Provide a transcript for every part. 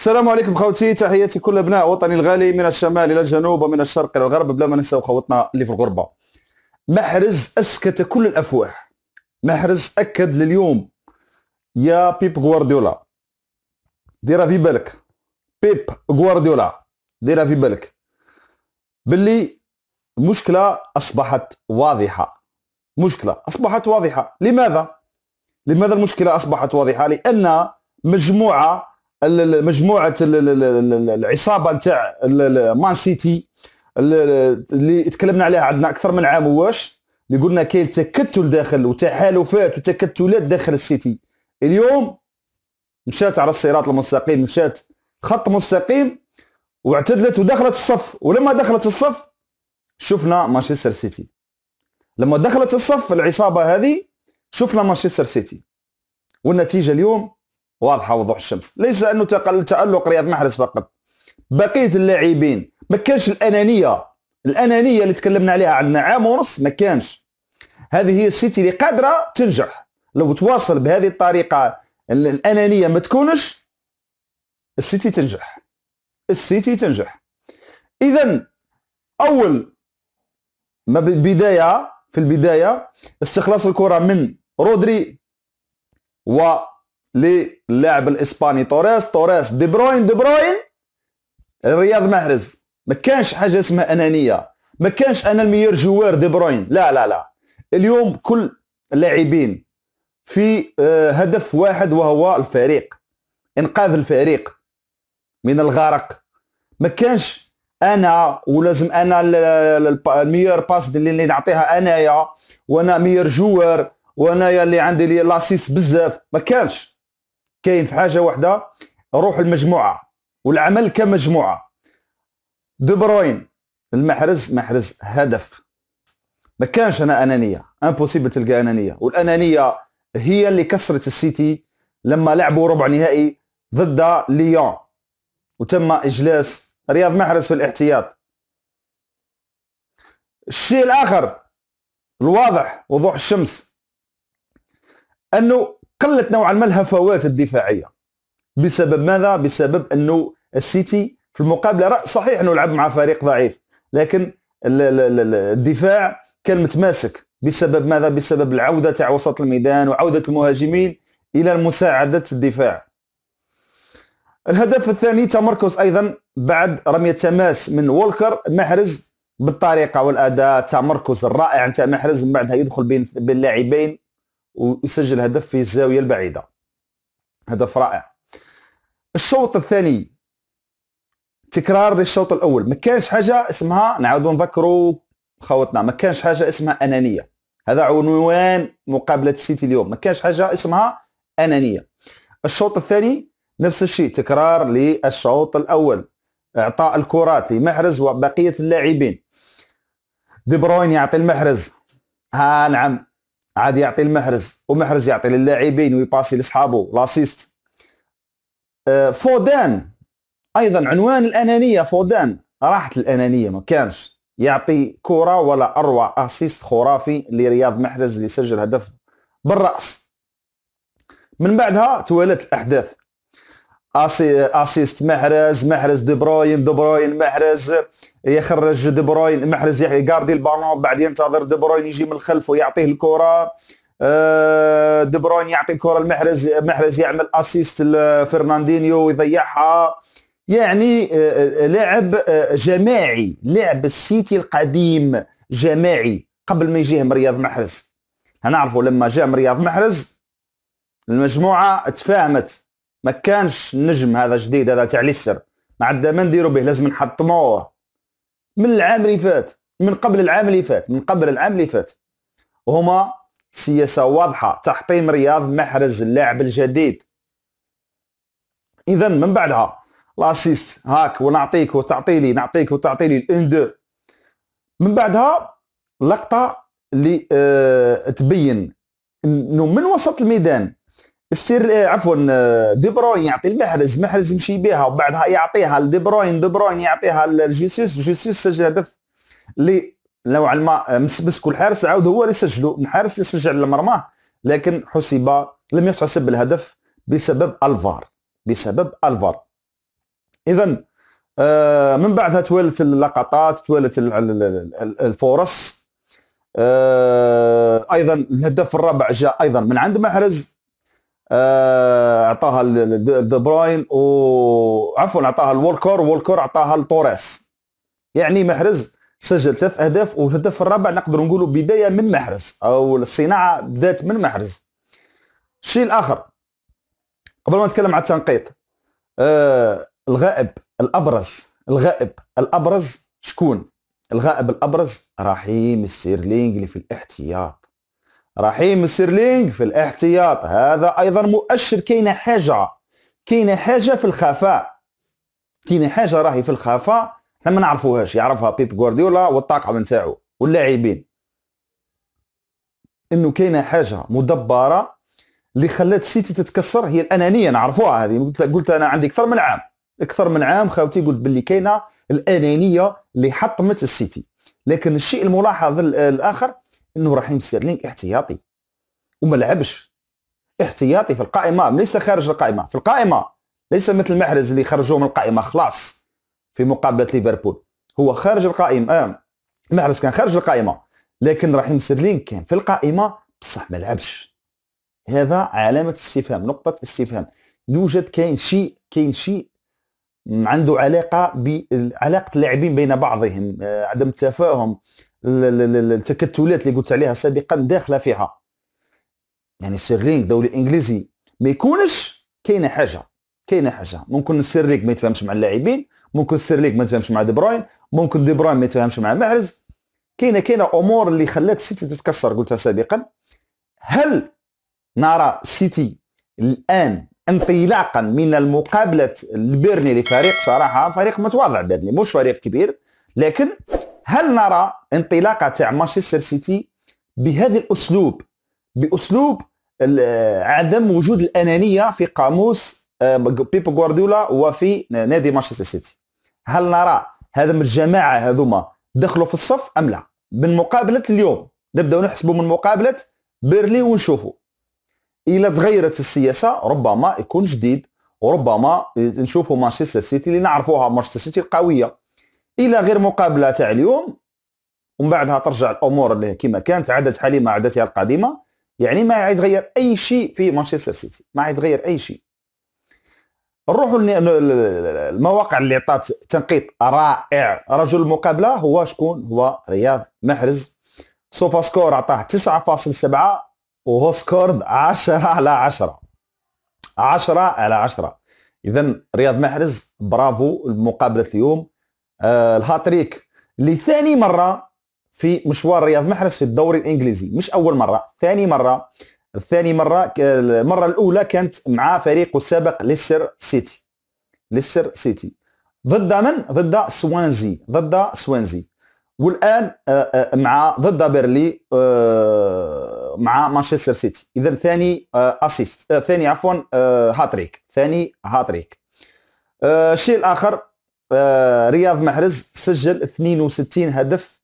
السلام عليكم خوتي تحياتي كل ابناء وطني الغالي من الشمال الى الجنوب ومن الشرق الى الغرب بلا ما ننسى خوتنا اللي في الغربه محرز اسكت كل الافواه محرز اكد لليوم يا بيب غوارديولا ديرها في بالك بيب غوارديولا ديرها في بالك باللي المشكله اصبحت واضحه مشكله اصبحت واضحه لماذا لماذا المشكله اصبحت واضحه لان مجموعه مجموعه العصابه نتاع مان سيتي اللي تكلمنا عليها عندنا اكثر من عام واش اللي قلنا كاين تكتل داخل وتحالفات وتكتلات داخل السيتي اليوم مشات على الصراط المستقيم مشات خط مستقيم واعتدلت ودخلت الصف ولما دخلت الصف شفنا مانشستر سيتي لما دخلت الصف العصابه هذه شفنا مانشستر سيتي والنتيجه اليوم واضحه وضوح الشمس ليس انه تالق رياض محرز فقط بقيه اللاعبين ما كانش الانانيه الانانيه اللي تكلمنا عليها عندنا عام ونص ما كانش هذه هي السيتي اللي قادره تنجح لو تواصل بهذه الطريقه الانانيه ما تكونش السيتي تنجح السيتي تنجح اذا اول ما بالبدايه في البدايه استخلاص الكره من رودري و للاعب الاسباني توريس توريس دي بروين دي بروين رياض محرز ما كانش حاجه اسمها انانيه ما كانش انا الميير جوار دي بروين لا لا لا اليوم كل اللاعبين في آه، هدف واحد وهو الفريق انقاذ الفريق من الغرق ما كانش انا ولازم انا الميور باس اللي نعطيها انايا وانا ميور جوار وانايا اللي عندي لي لاسيس بزاف ما كانش كاين في حاجه واحده روح المجموعه والعمل كمجموعه دو بروين المحرز محرز هدف ما كانش انا انانيه امبوسيبل تلقى انانيه والانانيه هي اللي كسرت السيتي لما لعبوا ربع نهائي ضد ليون وتم اجلاس رياض محرز في الاحتياط الشيء الاخر الواضح وضوح الشمس انه قلت نوعا ما الهفوات الدفاعيه بسبب ماذا؟ بسبب انه السيتي في المقابله صحيح انه لعب مع فريق ضعيف لكن الدفاع كان متماسك بسبب ماذا؟ بسبب العوده تاع وسط الميدان وعوده المهاجمين الى مساعده الدفاع. الهدف الثاني تمركز ايضا بعد رميه تماس من وولكر محرز بالطريقه والاداء التمركز الرائع نتاع محرز من بعدها يدخل بين اللاعبين ويسجل هدف في الزاويه البعيده هدف رائع الشوط الثاني تكرار للشوط الاول ما كانش حاجه اسمها نعود نذكروا خوتنا ما كانش حاجه اسمها انانيه هذا عنوان مقابله السيتي اليوم ما كانش حاجه اسمها انانيه الشوط الثاني نفس الشيء تكرار للشوط الاول اعطاء الكرات لمحرز وبقيه اللاعبين دي بروين يعطي المحرز ها نعم عاد يعطي المحرز ومحرز يعطي للاعبين ويباسي لاصحابه لاسيست آه، فودان ايضا عنوان الانانيه فودان راحت الانانيه ما كانش يعطي كره ولا اروع اسيست خرافي لرياض محرز اللي سجل هدف بالراس من بعدها توالت الاحداث اسيست محرز محرز دي بروين دي بروين محرز يخرج دي بروين محرز يقاردي البالون بعد ينتظر دي بروين يجي من الخلف ويعطيه الكره آه، دي بروين يعطي الكره لمحرز محرز يعمل اسيست لفرناندينيو ويضيعها يعني آه، آه، لعب جماعي لعب السيتي القديم جماعي قبل ما يجيهم رياض محرز هنعرفوا لما جاء رياض محرز المجموعه تفاهمت ما كانش النجم هذا جديد هذا تاع ليستر ما عندنا ما نديرو به لازم نحطموه من العام اللي فات من قبل العام اللي فات من قبل العام اللي فات وهما سياسة واضحة تحطيم رياض محرز اللاعب الجديد إذا من بعدها لاسيست هاك ونعطيك وتعطي لي نعطيك وتعطي لي الان دو من بعدها لقطة اللي أه تبين انه من وسط الميدان السير إيه، عفوا آه، دي بروين يعطي المحرز محرز يمشي بها وبعدها يعطيها لدي بروين دي بروين يعطيها لجيسوس جيسوس سجل هدف اللي نوعا ما مسبسك الحارس عاود هو اللي سجله الحارس اللي سجل المرمى لكن حسب لم يحسب الهدف بسبب الفار بسبب الفار اذا آه، من بعدها توالت اللقطات توالت الفرص آه، ايضا الهدف الرابع جاء ايضا من عند محرز آه، اعطاها لدبراين بروين وعفوا اعطاها لولكور وولكور اعطاها لتوريس يعني محرز سجل ثلاث اهداف والهدف الرابع نقدر نقولوا بدايه من محرز او الصناعه بدات من محرز الشيء الاخر قبل ما نتكلم على التنقيط آه الغائب الابرز الغائب الابرز شكون الغائب الابرز رحيم السيرلينغ اللي في الاحتياط رحيم سيرلينغ في الاحتياط هذا ايضا مؤشر كاينه حاجه كاينه حاجه في الخفاء كاينه حاجه راهي في الخفاء حنا ما نعرفوهاش يعرفها بيب غوارديولا والطاقم نتاعو واللاعبين انه كاينه حاجه مدبره اللي خلات سيتي تتكسر هي الانانيه نعرفوها هذه قلت انا عندي اكثر من عام اكثر من عام خاوتي قلت باللي كاينه الانانيه اللي حطمت السيتي لكن الشيء الملاحظ الاخر انه رحيم لينك احتياطي وما لعبش احتياطي في القائمه ليس خارج القائمه في القائمه ليس مثل محرز اللي خرجوه من القائمه خلاص في مقابله ليفربول هو خارج القائمه آه محرز كان خارج القائمه لكن رحيم ستيرلينغ كان في القائمه بصح ما لعبش هذا علامه استفهام نقطه استفهام يوجد كاين شيء كاين شيء عنده علاقه بعلاقه اللاعبين بين بعضهم آه، عدم التفاهم التكتلات اللي قلت عليها سابقا داخله فيها يعني سيرلينغ دولي انجليزي ما يكونش كاينه حاجه كاينه حاجه ممكن سيرليك ما يتفاهمش مع اللاعبين ممكن سيرليك ما يتفاهمش مع دي بروين ممكن دي بروين ما يتفاهمش مع محرز كاينه كاينه امور اللي خلات سيتي تتكسر قلتها سابقا هل نرى سيتي الان انطلاقا من المقابله البيرني لفريق صراحه فريق متواضع بادلي مش فريق كبير لكن هل نرى انطلاقه تاع مانشستر سيتي بهذا الاسلوب باسلوب عدم وجود الانانيه في قاموس آه، بيبو غوارديولا وفي نادي مانشستر سيتي هل نرى هذا من الجماعه هذوما دخلوا في الصف ام لا من مقابله اليوم نبداو نحسبوا من مقابله بيرلي ونشوفوا الى تغيرت السياسه ربما يكون جديد وربما نشوفوا مانشستر سيتي اللي نعرفوها مانشستر سيتي القويه الى غير مقابله تاع اليوم ومن بعدها ترجع الامور اللي كما كانت عادت حليمه عادتها القديمه يعني ما يتغير اي شيء في مانشستر سيتي ما يتغير اي شيء نروحوا المواقع اللي عطات تنقيط رائع رجل المقابله هو شكون هو رياض محرز سوفا سكور عطاه 9.7 وهو سكورد 10 على 10 10 على 10 اذا رياض محرز برافو المقابله اليوم آه، الهاتريك لثاني مره في مشوار رياض محرز في الدوري الانجليزي مش اول مره ثاني مره الثاني مره المره الاولى كانت مع فريقه السابق ليستر سيتي ليستر سيتي ضد من ضد سوانزي ضد سوانزي والان آه، آه، مع ضد بيرلي مع مانشستر سيتي اذا ثاني اسيست ثاني عفوا هاتريك ثاني هاتريك الشيء الاخر آه، رياض محرز سجل 62 هدف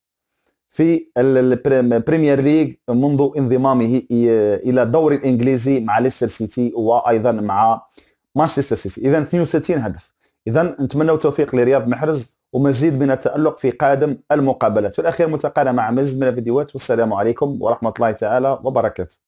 في البريمير ليج منذ انضمامه الى الدوري الانجليزي مع ليستر سيتي وايضا مع مانشستر سيتي اذا 62 هدف اذا نتمنى التوفيق لرياض محرز ومزيد من التالق في قادم المقابلات في الاخير ملتقانا مع مزيد من الفيديوهات والسلام عليكم ورحمه الله تعالى وبركاته